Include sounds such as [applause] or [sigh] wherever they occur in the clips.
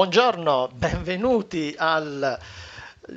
Buongiorno, benvenuti al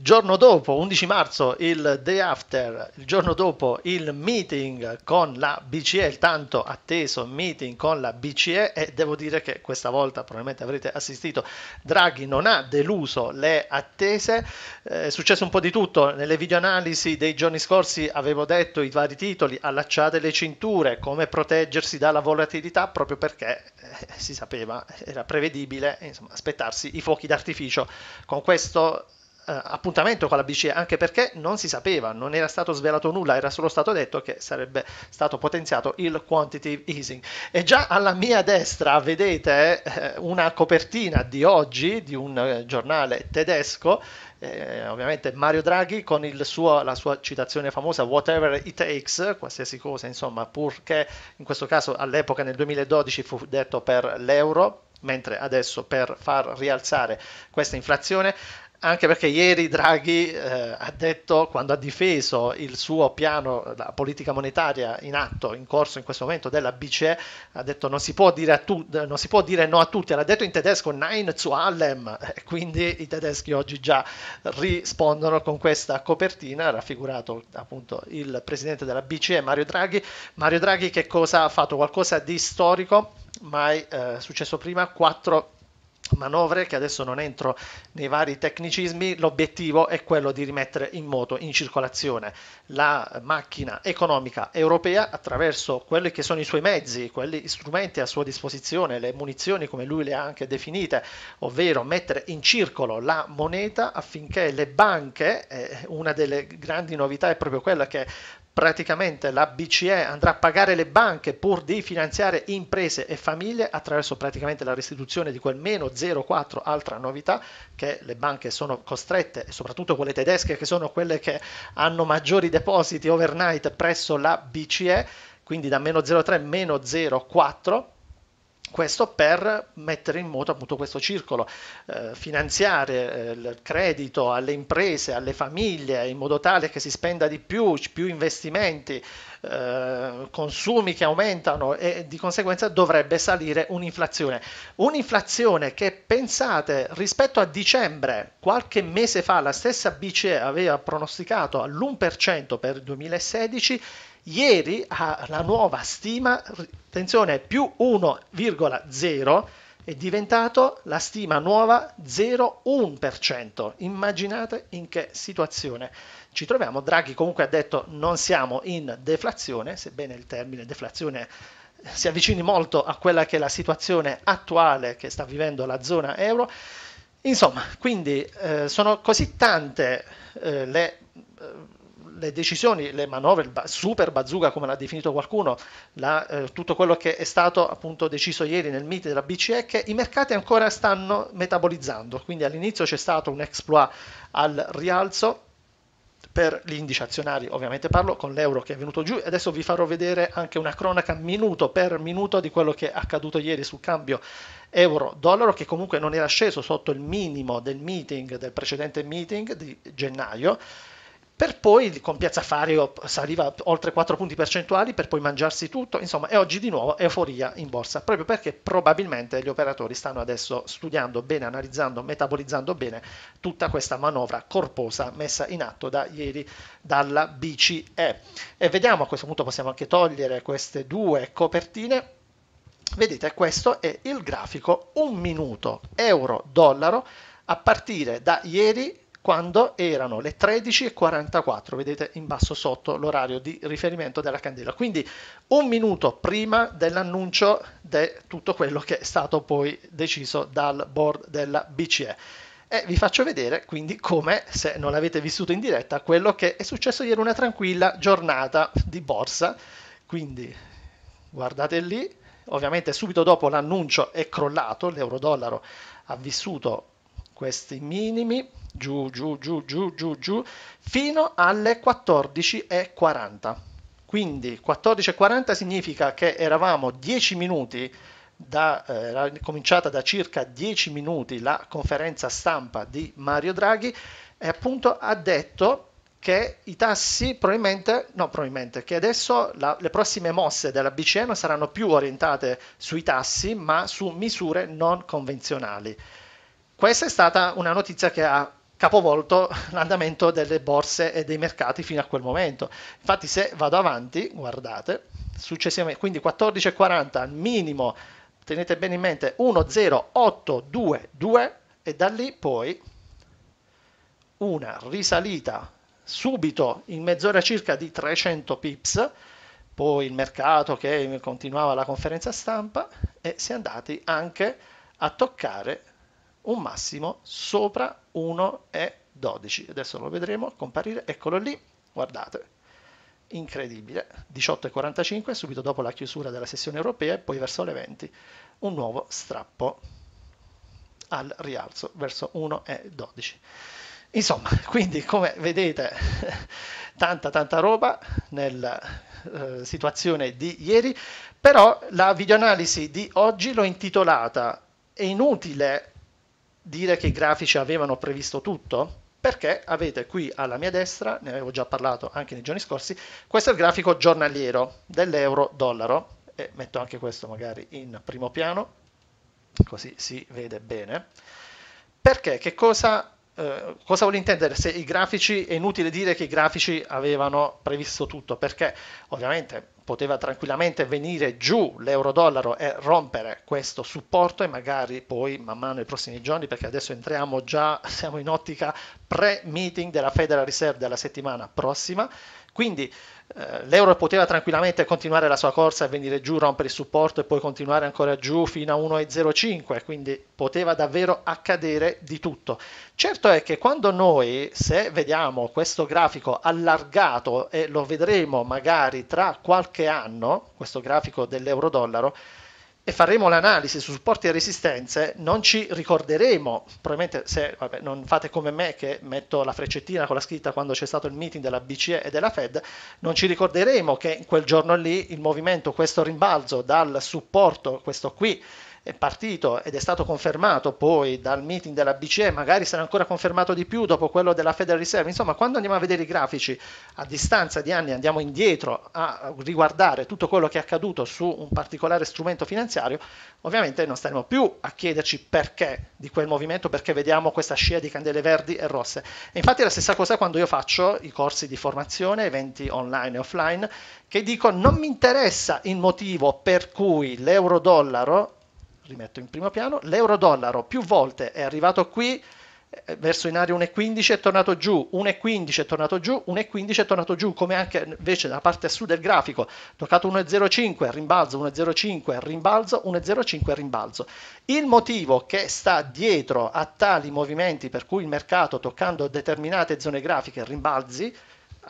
giorno dopo, 11 marzo, il day after, il giorno dopo il meeting con la BCE, il tanto atteso meeting con la BCE e devo dire che questa volta probabilmente avrete assistito, Draghi non ha deluso le attese, eh, è successo un po' di tutto, nelle videoanalisi dei giorni scorsi avevo detto i vari titoli, allacciate le cinture, come proteggersi dalla volatilità proprio perché eh, si sapeva, era prevedibile, insomma, aspettarsi i fuochi d'artificio. Con questo eh, appuntamento con la BCE, anche perché non si sapeva, non era stato svelato nulla, era solo stato detto che sarebbe stato potenziato il quantitative easing. E già alla mia destra vedete eh, una copertina di oggi di un eh, giornale tedesco. Eh, ovviamente Mario Draghi con suo, la sua citazione famosa whatever it takes, qualsiasi cosa insomma, purché in questo caso all'epoca nel 2012 fu detto per l'euro, mentre adesso per far rialzare questa inflazione anche perché ieri Draghi eh, ha detto, quando ha difeso il suo piano, la politica monetaria in atto, in corso in questo momento della BCE, ha detto non si può dire, tu- non si può dire no a tutti, l'ha detto in tedesco Nein zu allem, [laughs] e quindi i tedeschi oggi già rispondono con questa copertina, raffigurato appunto il presidente della BCE Mario Draghi. Mario Draghi che cosa ha fatto? Qualcosa di storico, mai eh, successo prima, 4 manovre che adesso non entro nei vari tecnicismi, l'obiettivo è quello di rimettere in moto, in circolazione la macchina economica europea attraverso quelli che sono i suoi mezzi, quegli strumenti a sua disposizione, le munizioni come lui le ha anche definite, ovvero mettere in circolo la moneta affinché le banche, eh, una delle grandi novità è proprio quella che praticamente la BCE andrà a pagare le banche pur di finanziare imprese e famiglie attraverso praticamente la restituzione di quel meno 0,4, altra novità che le banche sono costrette, soprattutto quelle tedesche che sono quelle che hanno maggiori depositi overnight presso la BCE, quindi da meno 0,3 meno 0,4 questo per mettere in moto appunto questo circolo, eh, finanziare eh, il credito alle imprese, alle famiglie, in modo tale che si spenda di più, più investimenti, eh, consumi che aumentano e di conseguenza dovrebbe salire un'inflazione. Un'inflazione che pensate rispetto a dicembre, qualche mese fa la stessa BCE aveva pronosticato all'1% per il 2016 Ieri la nuova stima, attenzione, più 1,0 è diventato la stima nuova 0,1%. Immaginate in che situazione ci troviamo. Draghi comunque ha detto non siamo in deflazione, sebbene il termine deflazione si avvicini molto a quella che è la situazione attuale che sta vivendo la zona euro. Insomma, quindi eh, sono così tante eh, le... Eh, le decisioni, le manovre, il super bazooka come l'ha definito qualcuno, la, eh, tutto quello che è stato appunto deciso ieri nel meet della BCE che i mercati ancora stanno metabolizzando, quindi all'inizio c'è stato un exploit al rialzo per gli indici azionari, ovviamente parlo con l'euro che è venuto giù, adesso vi farò vedere anche una cronaca minuto per minuto di quello che è accaduto ieri sul cambio euro-dollaro che comunque non era sceso sotto il minimo del meeting, del precedente meeting di gennaio, per poi con Piazza Fario saliva oltre 4 punti percentuali per poi mangiarsi tutto, insomma, e oggi di nuovo euforia in borsa, proprio perché probabilmente gli operatori stanno adesso studiando bene, analizzando, metabolizzando bene tutta questa manovra corposa messa in atto da ieri dalla BCE. E vediamo a questo punto possiamo anche togliere queste due copertine. Vedete, questo è il grafico un minuto euro-dollaro a partire da ieri quando erano le 13.44, vedete in basso sotto l'orario di riferimento della candela, quindi un minuto prima dell'annuncio di de tutto quello che è stato poi deciso dal board della BCE. E vi faccio vedere quindi come, se non l'avete vissuto in diretta, quello che è successo ieri una tranquilla giornata di borsa. Quindi guardate lì, ovviamente subito dopo l'annuncio è crollato, l'euro-dollaro ha vissuto questi minimi giù giù giù giù giù giù fino alle 14.40 quindi 14.40 significa che eravamo 10 minuti da, eh, era cominciata da circa 10 minuti la conferenza stampa di Mario Draghi e appunto ha detto che i tassi probabilmente, no probabilmente, che adesso la, le prossime mosse della BCE non saranno più orientate sui tassi ma su misure non convenzionali. Questa è stata una notizia che ha capovolto [laughs] l'andamento delle borse e dei mercati fino a quel momento. Infatti se vado avanti, guardate, successivamente, quindi 14,40 al minimo, tenete bene in mente 10822 e da lì poi una risalita subito in mezz'ora circa di 300 pips, poi il mercato che continuava la conferenza stampa e si è andati anche a toccare un massimo sopra 1,12. Adesso lo vedremo comparire, eccolo lì, guardate, incredibile, 18,45 subito dopo la chiusura della sessione europea e poi verso le 20 un nuovo strappo al rialzo verso 1,12. Insomma, [laughs] quindi come vedete [laughs] tanta tanta roba nella eh, situazione di ieri, però la videoanalisi di oggi l'ho intitolata È inutile dire che i grafici avevano previsto tutto? Perché avete qui alla mia destra, ne avevo già parlato anche nei giorni scorsi, questo è il grafico giornaliero dell'euro-dollaro, e metto anche questo magari in primo piano, così si vede bene. Perché che cosa eh, cosa vuol intendere se i grafici, è inutile dire che i grafici avevano previsto tutto, perché ovviamente poteva tranquillamente venire giù l'euro-dollaro e rompere questo supporto e magari poi man mano nei prossimi giorni, perché adesso entriamo già, siamo in ottica pre-meeting della Federal Reserve della settimana prossima, quindi eh, l'euro poteva tranquillamente continuare la sua corsa e venire giù, rompere il supporto e poi continuare ancora giù fino a 1,05, quindi poteva davvero accadere di tutto. Certo è che quando noi, se vediamo questo grafico allargato e lo vedremo magari tra qualche anno, questo grafico dell'euro-dollaro, e faremo l'analisi su supporti e resistenze, non ci ricorderemo, probabilmente se vabbè, non fate come me che metto la freccettina con la scritta quando c'è stato il meeting della BCE e della Fed, non ci ricorderemo che quel giorno lì il movimento, questo rimbalzo dal supporto, questo qui, è partito ed è stato confermato poi dal meeting della BCE, magari sarà ancora confermato di più dopo quello della Federal Reserve, insomma quando andiamo a vedere i grafici a distanza di anni, andiamo indietro a riguardare tutto quello che è accaduto su un particolare strumento finanziario, ovviamente non staremo più a chiederci perché di quel movimento, perché vediamo questa scia di candele verdi e rosse. E infatti è la stessa cosa quando io faccio i corsi di formazione, eventi online e offline, che dico non mi interessa il motivo per cui l'euro-dollaro rimetto in primo piano, l'euro-dollaro più volte è arrivato qui eh, verso in area 1,15 è tornato giù, 1,15 è tornato giù, 1,15 è tornato giù, come anche invece nella parte a sud del grafico, toccato 1,05, rimbalzo, 1,05, rimbalzo, 1,05, rimbalzo. Il motivo che sta dietro a tali movimenti per cui il mercato toccando determinate zone grafiche rimbalzi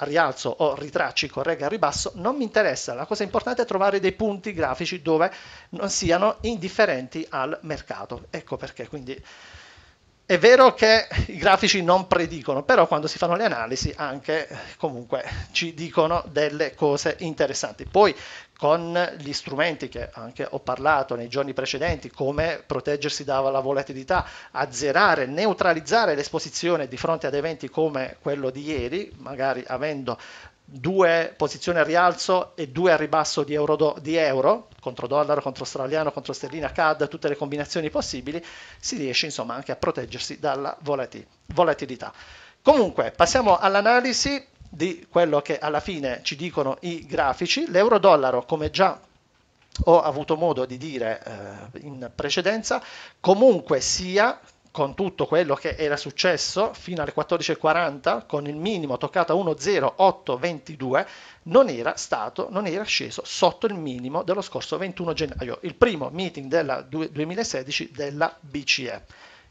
a rialzo o ritracci, corregga al ribasso, non mi interessa. La cosa importante è trovare dei punti grafici dove non siano indifferenti al mercato. Ecco perché quindi è vero che i grafici non predicono, però quando si fanno le analisi anche eh, comunque ci dicono delle cose interessanti. Poi con gli strumenti che anche ho parlato nei giorni precedenti, come proteggersi dalla volatilità, azzerare, neutralizzare l'esposizione di fronte ad eventi come quello di ieri, magari avendo due posizioni a rialzo e due a ribasso di euro, di euro, contro dollaro, contro australiano, contro sterlina, CAD, tutte le combinazioni possibili, si riesce insomma anche a proteggersi dalla volatil- volatilità. Comunque, passiamo all'analisi di quello che alla fine ci dicono i grafici. L'euro-dollaro, come già ho avuto modo di dire eh, in precedenza, comunque sia con tutto quello che era successo fino alle 14.40 con il minimo toccato a 1.0822 non era stato non era sceso sotto il minimo dello scorso 21 gennaio il primo meeting del 2016 della BCE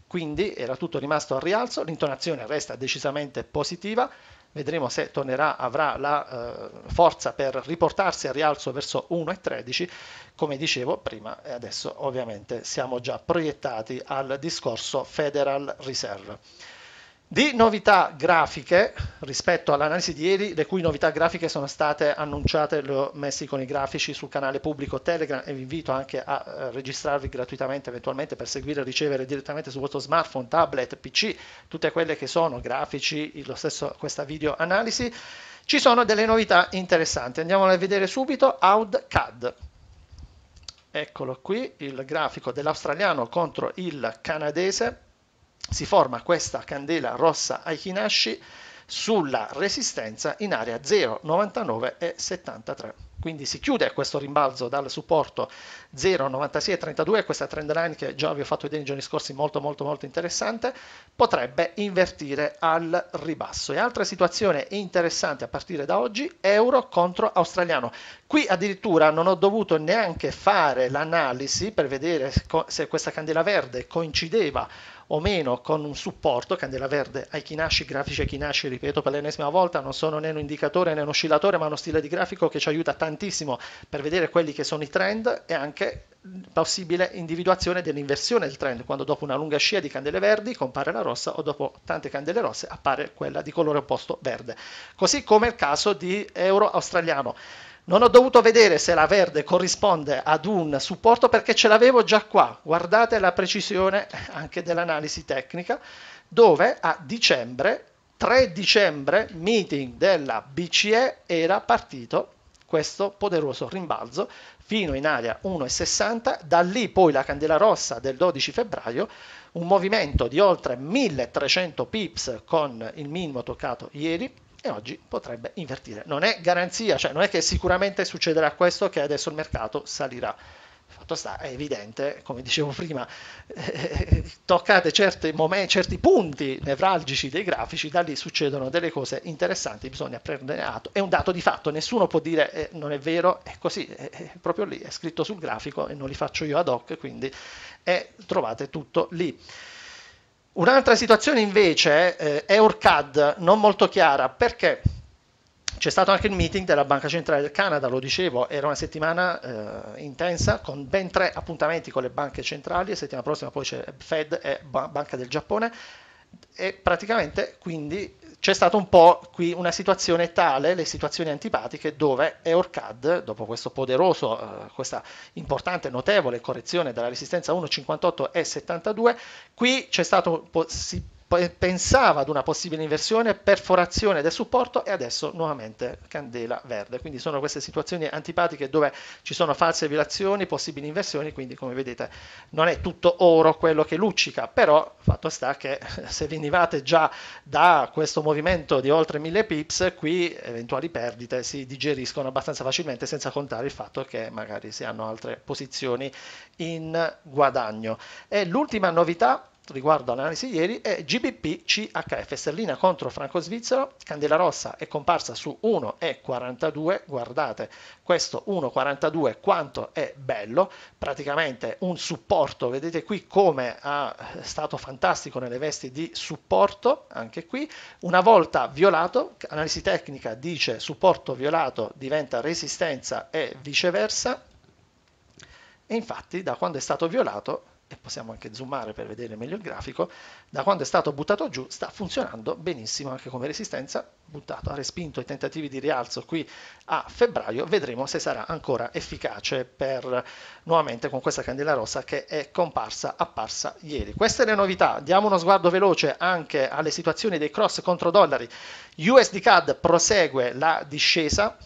quindi era tutto rimasto al rialzo l'intonazione resta decisamente positiva vedremo se tornerà, avrà la eh, forza per riportarsi al rialzo verso 1,13, come dicevo prima e adesso ovviamente siamo già proiettati al discorso Federal Reserve. Di novità grafiche rispetto all'analisi di ieri, le cui novità grafiche sono state annunciate, le ho messi con i grafici sul canale pubblico Telegram e vi invito anche a eh, registrarvi gratuitamente eventualmente per seguire e ricevere direttamente sul vostro smartphone, tablet, PC, tutte quelle che sono grafici, lo stesso, questa video analisi. Ci sono delle novità interessanti, andiamo a vedere subito, AudCAD. Eccolo qui, il grafico dell'australiano contro il canadese si forma questa candela rossa Aikinashi sulla resistenza in area 0, 99 e 73. Quindi si chiude questo rimbalzo dal supporto 0,9632, questa trend line che già vi ho fatto vedere nei giorni scorsi molto molto molto interessante, potrebbe invertire al ribasso. E altra situazione interessante a partire da oggi, euro contro australiano. Qui addirittura non ho dovuto neanche fare l'analisi per vedere se questa candela verde coincideva o meno con un supporto, candela verde ai Kinashi, grafici ai Kinashi, ripeto per l'ennesima volta, non sono né un indicatore né un oscillatore, ma uno stile di grafico che ci aiuta tantissimo per vedere quelli che sono i trend e anche possibile individuazione dell'inversione del trend, quando dopo una lunga scia di candele verdi compare la rossa o dopo tante candele rosse appare quella di colore opposto verde, così come il caso di euro australiano. Non ho dovuto vedere se la verde corrisponde ad un supporto perché ce l'avevo già qua. Guardate la precisione anche dell'analisi tecnica, dove a dicembre, 3 dicembre, meeting della BCE era partito questo poderoso rimbalzo fino in area 1,60, da lì poi la candela rossa del 12 febbraio, un movimento di oltre 1300 pips con il minimo toccato ieri, e oggi potrebbe invertire. Non è garanzia, cioè non è che sicuramente succederà questo che adesso il mercato salirà. Fatto sta, è evidente, come dicevo prima, eh, toccate certi, momenti, certi punti nevralgici dei grafici, da lì succedono delle cose interessanti, bisogna prendere atto. È un dato di fatto, nessuno può dire eh, non è vero, è così, è, è proprio lì, è scritto sul grafico e non li faccio io ad hoc, quindi eh, trovate tutto lì. Un'altra situazione invece eh, è ORCAD, non molto chiara, perché c'è stato anche il meeting della Banca Centrale del Canada, lo dicevo, era una settimana eh, intensa con ben tre appuntamenti con le banche centrali, la settimana prossima poi c'è Fed e Banca del Giappone, e praticamente quindi c'è stata un po' qui una situazione tale, le situazioni antipatiche, dove EORCAD, dopo questo poderoso, eh, questa importante, notevole correzione della resistenza 1,58 e 72, qui c'è stato, po- si pensava ad una possibile inversione, perforazione del supporto e adesso nuovamente candela verde. Quindi sono queste situazioni antipatiche dove ci sono false violazioni, possibili inversioni, quindi come vedete non è tutto oro quello che luccica, però fatto sta che [laughs] se venivate già da questo movimento di oltre 1000 pips, qui eventuali perdite si digeriscono abbastanza facilmente senza contare il fatto che magari si hanno altre posizioni in guadagno. E l'ultima novità riguardo all'analisi ieri è GBP CHF sterlina contro franco svizzero, candela rossa è comparsa su 1,42, guardate questo 1,42 quanto è bello, praticamente un supporto, vedete qui come ha stato fantastico nelle vesti di supporto, anche qui, una volta violato, analisi tecnica dice supporto violato diventa resistenza e viceversa, e infatti da quando è stato violato e possiamo anche zoomare per vedere meglio il grafico, da quando è stato buttato giù sta funzionando benissimo anche come resistenza, buttato, ha respinto i tentativi di rialzo qui a febbraio, vedremo se sarà ancora efficace per nuovamente con questa candela rossa che è comparsa, apparsa ieri. Queste le novità, diamo uno sguardo veloce anche alle situazioni dei cross contro dollari, USD CAD prosegue la discesa,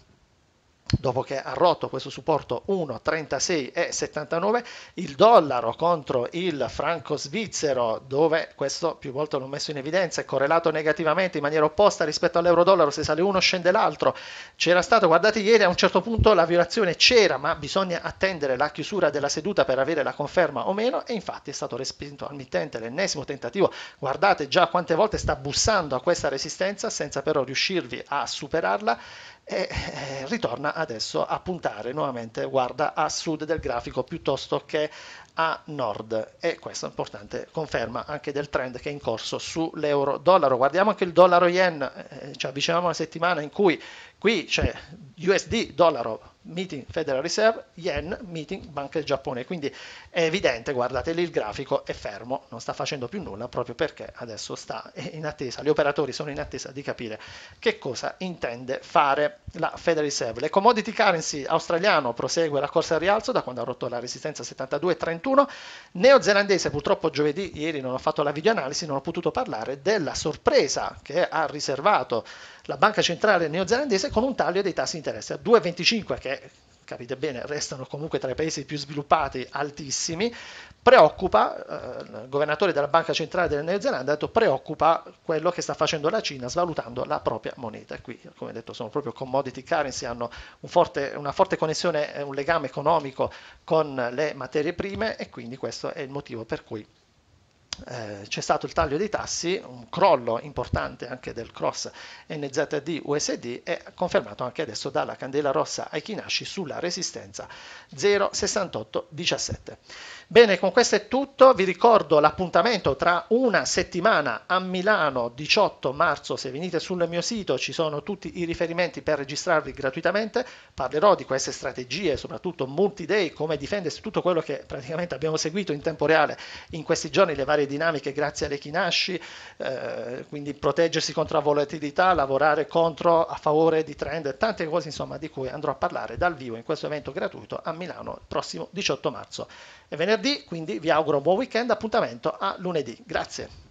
dopo che ha rotto questo supporto 1,36,79 il dollaro contro il franco svizzero dove questo più volte l'ho messo in evidenza è correlato negativamente in maniera opposta rispetto all'euro dollaro se sale uno scende l'altro c'era stato guardate ieri a un certo punto la violazione c'era ma bisogna attendere la chiusura della seduta per avere la conferma o meno e infatti è stato respinto al mittente l'ennesimo tentativo guardate già quante volte sta bussando a questa resistenza senza però riuscirvi a superarla e eh, ritorna adesso a puntare nuovamente guarda a sud del grafico piuttosto che a nord e questo è importante, conferma anche del trend che è in corso sull'euro-dollaro. Guardiamo anche il dollaro-yen, eh, ci avviciniamo a una settimana in cui qui c'è USD-dollaro meeting Federal Reserve, yen meeting Banca del Giappone, quindi è evidente, guardate lì il grafico è fermo, non sta facendo più nulla proprio perché adesso sta in attesa, gli operatori sono in attesa di capire che cosa intende fare la Federal Reserve. Le commodity currency australiano prosegue la corsa al rialzo da quando ha rotto la resistenza 72,31 2021. Neozelandese, purtroppo giovedì, ieri non ho fatto la videoanalisi, non ho potuto parlare della sorpresa che ha riservato la banca centrale neozelandese con un taglio dei tassi di interesse a 2,25 che capite bene, restano comunque tra i paesi più sviluppati altissimi, preoccupa, eh, il governatore della Banca Centrale della New Zelanda ha detto preoccupa quello che sta facendo la Cina svalutando la propria moneta. Qui, come detto, sono proprio commodity currency, hanno un forte, una forte connessione, eh, un legame economico con le materie prime e quindi questo è il motivo per cui eh, c'è stato il taglio dei tassi, un crollo importante anche del cross NZD USD e confermato anche adesso dalla candela rossa ai Kinashi sulla resistenza 0,6817. Bene, con questo è tutto, vi ricordo l'appuntamento tra una settimana a Milano 18 marzo, se venite sul mio sito ci sono tutti i riferimenti per registrarvi gratuitamente, parlerò di queste strategie, soprattutto multi-day, come difendersi tutto quello che praticamente abbiamo seguito in tempo reale in questi giorni le varie varie dinamiche grazie alle Kinashi, eh, quindi proteggersi contro la volatilità, lavorare contro, a favore di trend, tante cose insomma di cui andrò a parlare dal vivo in questo evento gratuito a Milano il prossimo 18 marzo È venerdì, quindi vi auguro un buon weekend, appuntamento a lunedì, grazie.